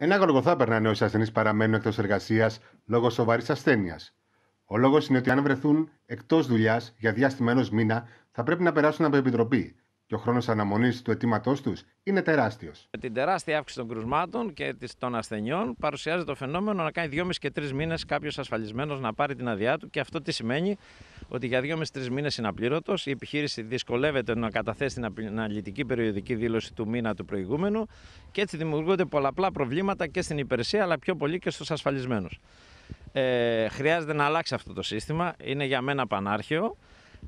Ένα θα περνάνε όσοι ασθενείς παραμένουν εκτός εργασίας λόγω σοβαρής ασθένειας. Ο λόγος είναι ότι αν βρεθούν εκτός δουλειάς για διάστημα ενός μήνα, θα πρέπει να περάσουν από επιτροπή, και ο χρόνος αναμονής του αιτήματός τους είναι τεράστιος. Με την τεράστια αύξηση των κρουσμάτων και των ασθενειών παρουσιάζεται το φαινόμενο να κάνει 2,5 και 3 μήνες κάποιος ασφαλισμένος να πάρει την αδειά του και αυτό τι σημαίνει ότι για 2,5-3 μήνες είναι απλήρωτος. Η επιχείρηση δυσκολεύεται να καταθέσει την αναλυτική περιοδική δήλωση του μήνα του προηγούμενου και έτσι δημιουργούνται πολλαπλά προβλήματα και στην υπηρεσία αλλά πιο πολύ και στους ασφαλισμένους. Ε, χρειάζεται να αλλάξει αυτό το σύστημα. Είναι για μένα πανάρχαιο.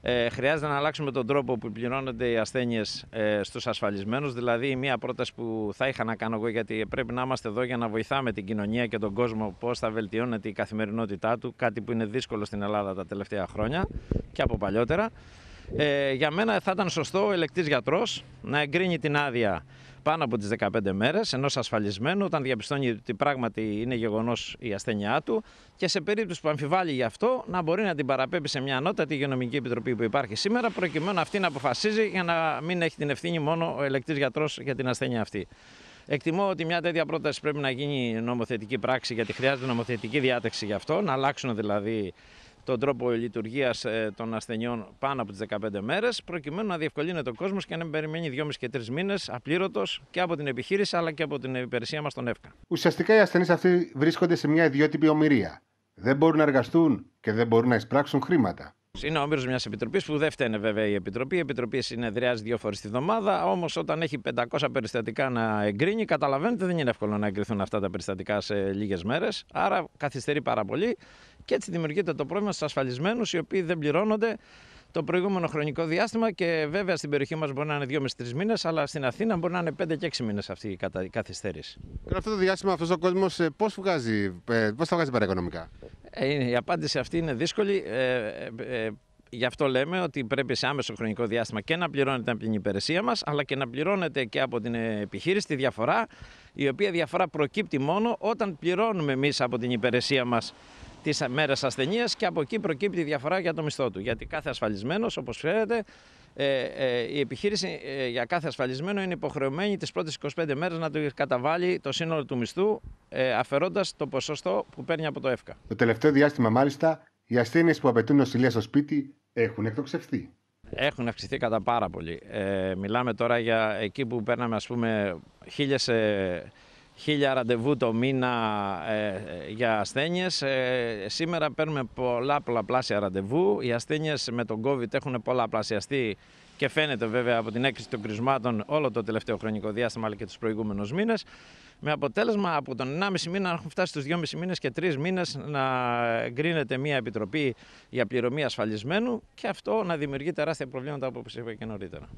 Ε, χρειάζεται να αλλάξουμε τον τρόπο που πληρώνονται οι ασθένειες ε, στους ασφαλισμένους. Δηλαδή, μία πρόταση που θα είχα να κάνω εγώ, γιατί πρέπει να είμαστε εδώ για να βοηθάμε την κοινωνία και τον κόσμο πώς θα βελτιώνεται η καθημερινότητά του, κάτι που είναι δύσκολο στην Ελλάδα τα τελευταία χρόνια και από παλιότερα. Ε, για μένα θα ήταν σωστό ο ελεκτής γιατρός να εγκρίνει την άδεια πάνω από τις 15 μέρες ενός ασφαλισμένου, όταν διαπιστώνει ότι πράγματι είναι γεγονός η ασθένειά του και σε περίπτωση που αμφιβάλλει γι' αυτό να μπορεί να την παραπέμπει σε μια ανώτατη υγειονομική επιτροπή που υπάρχει σήμερα, προκειμένου αυτή να αποφασίζει για να μην έχει την ευθύνη μόνο ο ελεκτής γιατρός για την ασθένεια αυτή. Εκτιμώ ότι μια τέτοια πρόταση πρέπει να γίνει νομοθετική πράξη, γιατί χρειάζεται νομοθετική διάταξη γι' αυτό, να αλλάξουν δηλαδή τον τρόπο λειτουργίας ε, των ασθενειών πάνω από τις 15 μέρες, προκειμένου να διευκολύνεται ο κόσμος και να μην περιμένει 2,5 και 3 μήνες απλήρωτος και από την επιχείρηση αλλά και από την υπηρεσία μας τον ΕΦΚΑ. Ουσιαστικά οι ασθενείς αυτοί βρίσκονται σε μια ιδιότυπη ομοιρία. Δεν μπορούν να εργαστούν και δεν μπορούν να εισπράξουν χρήματα. Είναι ο όμοιρο μιας επιτροπής που δεν φταίνε βέβαια η επιτροπή. Η επιτροπή συνεδριάζει δύο φορές τη βδομάδα. Όμως όταν έχει 500 περιστατικά να εγκρίνει, καταλαβαίνετε δεν είναι εύκολο να εγκριθούν αυτά τα περιστατικά σε λίγες μέρες. Άρα καθυστερεί πάρα πολύ και έτσι δημιουργείται το πρόβλημα στους ασφαλισμένους οι οποίοι δεν πληρώνονται το προηγούμενο χρονικό διάστημα και βέβαια στην περιοχή μας μπορεί να είναι 2 με 3 μήνες, αλλά στην Αθήνα μπορεί να είναι 5 και 6 μήνες αυτή η καθυστέρηση. Και αυτό το διάστημα αυτός ο κόσμος ε, πώς ε, θα βγάζει παραοικονομικά. Ε, η απάντηση αυτή είναι δύσκολη. Ε, ε, ε, γι' αυτό λέμε ότι πρέπει σε άμεσο χρονικό διάστημα και να πληρώνεται από την υπηρεσία μας, αλλά και να πληρώνεται και από την επιχείρηση τη διαφορά, η οποία διαφορά προκύπτει μόνο όταν πληρώνουμε εμείς από την υπηρεσία μας τις μέρες ασθενείας και από εκεί προκύπτει η διαφορά για το μισθό του. Γιατί κάθε ασφαλισμένος, όπως ξέρετε, η επιχείρηση για κάθε ασφαλισμένο είναι υποχρεωμένη τις πρώτες 25 μέρες να του καταβάλει το σύνολο του μισθού ε, αφαιρώντας το ποσοστό που παίρνει από το ΕΦΚΑ. Το τελευταίο διάστημα, μάλιστα, οι ασθένειες που απαιτούν νοσηλεία στο σπίτι έχουν εκτοξευθεί. Έχουν αυξηθεί κατά πάρα πολύ. Ε, μιλάμε τώρα για εκεί που παίρναμε, ας πούμε, χίλια, σε, χίλια ραντεβού το μήνα ε, για ασθένειες. Ε, σήμερα παίρνουμε πολλά πολλαπλάσια ραντεβού. Οι ασθένειες με τον COVID έχουν πολλαπλασιαστεί και φαίνεται βέβαια από την έκρηση των κρισμάτων όλο το τελευταίο χρονικό διάστημα αλλά και τους προηγούμενους μήνες. Με αποτέλεσμα από τον 1,5 μήνα να έχουν φτάσει στου 2,5 μήνες και 3 μήνες να γκρίνεται μια επιτροπή για πληρωμή ασφαλισμένου και αυτό να δημιουργεί τεράστια προβλήματα όπως είπα και νωρίτερα.